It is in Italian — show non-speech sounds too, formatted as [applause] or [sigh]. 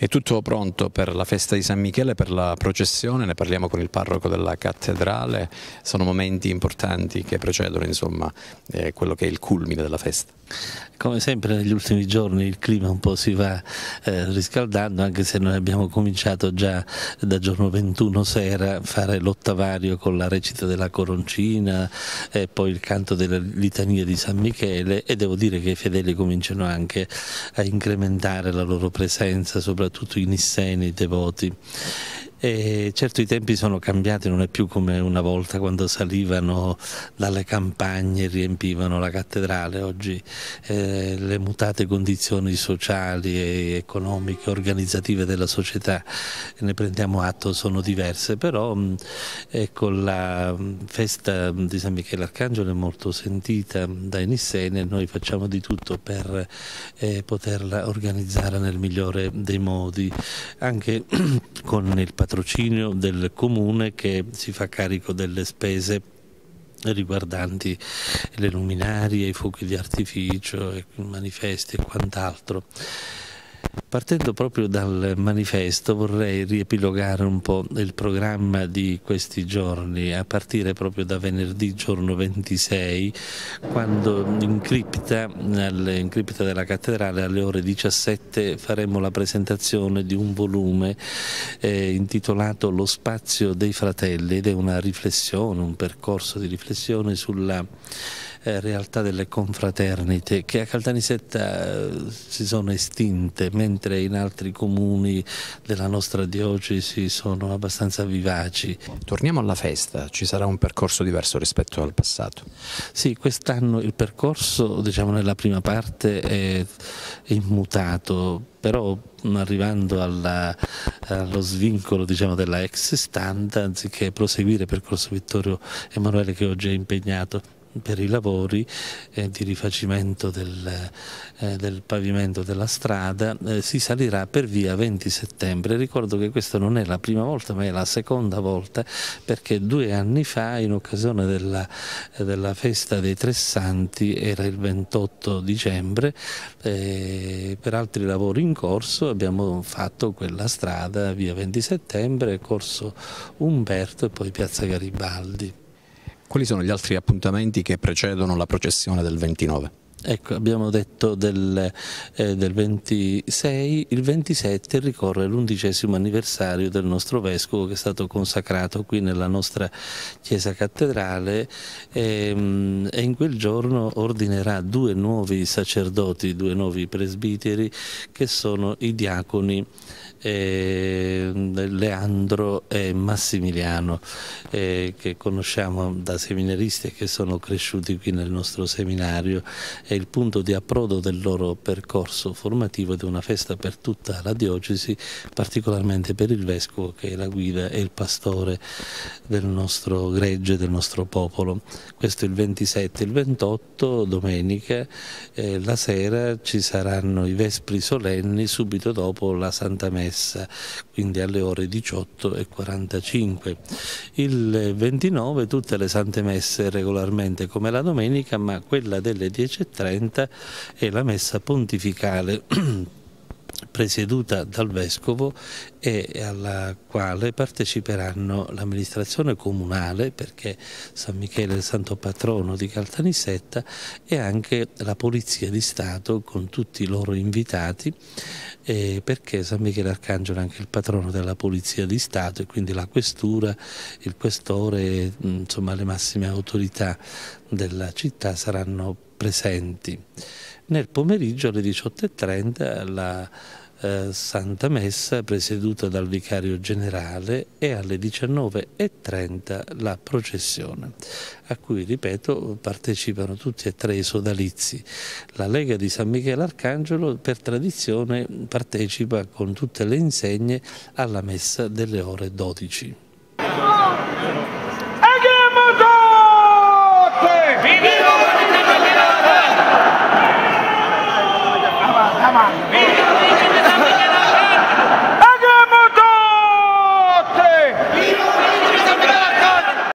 È tutto pronto per la festa di San Michele, per la processione, ne parliamo con il parroco della cattedrale, sono momenti importanti che precedono insomma, eh, quello che è il culmine della festa. Come sempre negli ultimi giorni il clima un po' si va eh, riscaldando, anche se noi abbiamo cominciato già da giorno 21 sera a fare l'ottavario con la recita della coroncina e eh, poi il canto della litania di San Michele e devo dire che i fedeli cominciano anche a incrementare la loro presenza, soprattutto soprattutto i nisseni devoti. E certo i tempi sono cambiati, non è più come una volta quando salivano dalle campagne e riempivano la cattedrale, oggi eh, le mutate condizioni sociali, e economiche, organizzative della società, ne prendiamo atto, sono diverse, però mm, ecco, la mm, festa di San Michele Arcangelo è molto sentita dai Nissene, e noi facciamo di tutto per eh, poterla organizzare nel migliore dei modi, anche [clears throat] con il patrocinio del comune che si fa carico delle spese riguardanti le luminarie, i fuochi di artificio, i manifesti e quant'altro. Partendo proprio dal manifesto vorrei riepilogare un po' il programma di questi giorni, a partire proprio da venerdì giorno 26, quando in cripta, in cripta della cattedrale alle ore 17 faremo la presentazione di un volume eh, intitolato Lo spazio dei fratelli ed è una riflessione, un percorso di riflessione sulla eh, realtà delle confraternite che a Caltanissetta eh, si sono estinte, mentre in altri comuni della nostra diocesi sono abbastanza vivaci. Torniamo alla festa, ci sarà un percorso diverso rispetto al passato? Sì, quest'anno il percorso diciamo, nella prima parte è immutato, però mm, arrivando alla, allo svincolo diciamo, della ex standa, anziché proseguire il percorso Vittorio Emanuele che oggi è impegnato per i lavori eh, di rifacimento del, eh, del, pavimento della strada eh, si salirà per via 20 settembre. Ricordo che questa non è la prima volta ma è la seconda volta perché due anni fa in occasione della, eh, della festa dei Tre Santi era il 28 dicembre eh, per altri lavori in corso abbiamo fatto quella strada via 20 settembre, corso Umberto e poi piazza Garibaldi. Quali sono gli altri appuntamenti che precedono la processione del 29? Ecco, abbiamo detto del, eh, del, 26, il 27 ricorre l'undicesimo anniversario del nostro vescovo che è stato consacrato qui nella nostra chiesa cattedrale e, ehm, e in quel giorno ordinerà due nuovi sacerdoti, due nuovi presbiteri che sono i diaconi eh, Leandro e Massimiliano eh, che conosciamo da seminaristi e che sono cresciuti qui nel nostro seminario è il punto di approdo del loro percorso formativo ed è una festa per tutta la diocesi particolarmente per il vescovo che è la guida e il pastore del nostro gregge, del nostro popolo questo il 27 il 28 domenica eh, la sera ci saranno i vespri solenni subito dopo la Santa Messa quindi alle ore ore 18.45. Il 29 tutte le sante messe regolarmente come la domenica, ma quella delle 10.30 è la messa pontificale [clears throat] presieduta dal Vescovo e alla quale parteciperanno l'amministrazione comunale, perché San Michele è il santo patrono di Caltanissetta, e anche la Polizia di Stato con tutti i loro invitati, eh, perché San Michele Arcangelo è anche il patrono della Polizia di Stato e quindi la Questura, il Questore, insomma le massime autorità della città saranno presenti. Nel pomeriggio alle 18.30 la eh, Santa Messa presieduta dal Vicario Generale e alle 19.30 la processione, a cui, ripeto, partecipano tutti e tre i sodalizi. La Lega di San Michele Arcangelo per tradizione partecipa con tutte le insegne alla Messa delle ore 12. Viva!